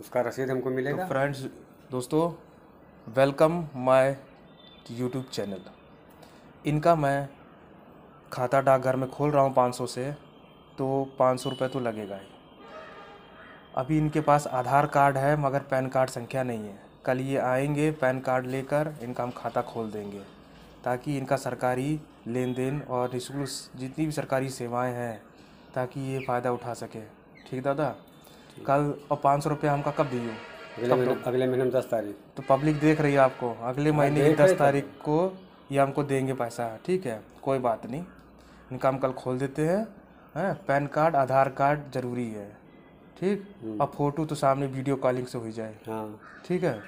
उसका रसीद हमको तो मिलेगा तो फ्रेंड्स दोस्तों वेलकम माय यूट्यूब चैनल इनका मैं खाता डाकघर में खोल रहा हूँ पाँच से तो पाँच सौ रुपये तो लगेगा ही अभी इनके पास आधार कार्ड है मगर पैन कार्ड संख्या नहीं है कल ये आएंगे पैन कार्ड लेकर इनका हम खाता खोल देंगे ताकि इनका सरकारी लेन देन और निःशुल्क जितनी भी सरकारी सेवाएं हैं ताकि ये फ़ायदा उठा सके ठीक दादा कल और पाँच सौ रुपया हमका कब दियो अगले महीने तो- में दस तारीख तो पब्लिक देख रही है आपको अगले हाँ, महीने की दस तारीख को ये हमको देंगे पैसा ठीक है कोई बात नहीं इनका हम कल खोल देते हैं है? हाँ, पैन कार्ड आधार कार्ड जरूरी है ठीक हम्म। और फोटो तो सामने वीडियो कॉलिंग से हो जाए हाँ ठीक है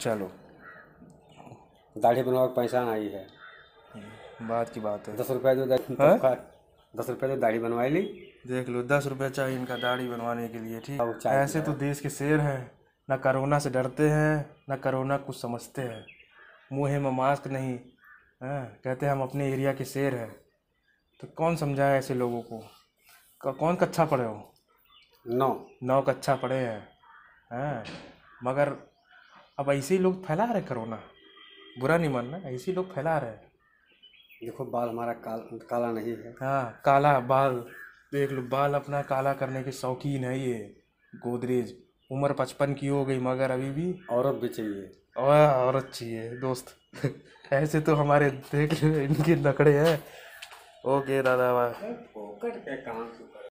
चलो दाढ़ी बनवा पैसा आई है बात की बात है दस रुपये जो दस रुपये तो दाढ़ी बनवा ली देख लो दस रुपये चाहिए इनका दाढ़ी बनवाने के लिए ठीक ऐसे तो देश के शेर हैं ना करोना से डरते हैं ना करोना कुछ समझते हैं मुँह में मास्क नहीं हैं हाँ, कहते हैं हम अपने एरिया के शेर हैं तो कौन समझाए ऐसे लोगों को कौन कच्छा पढ़े हो नौ नौ कच्छा पढ़े हैं हैं हाँ, मगर अब ऐसे ही लोग फैला रहे करोना बुरा नहीं मानना ऐसे ही लोग फैला रहे हैं देखो बाल हमारा काल, काला नहीं है हाँ काला बाल देख लो बाल अपना काला करने के शौकीन है ये गोदरेज उम्र पचपन की हो गई मगर अभी भी औरत भी चाहिए और औरत चाहिए दोस्त ऐसे तो हमारे देख इनके लकड़े हैं ओके दादा भाई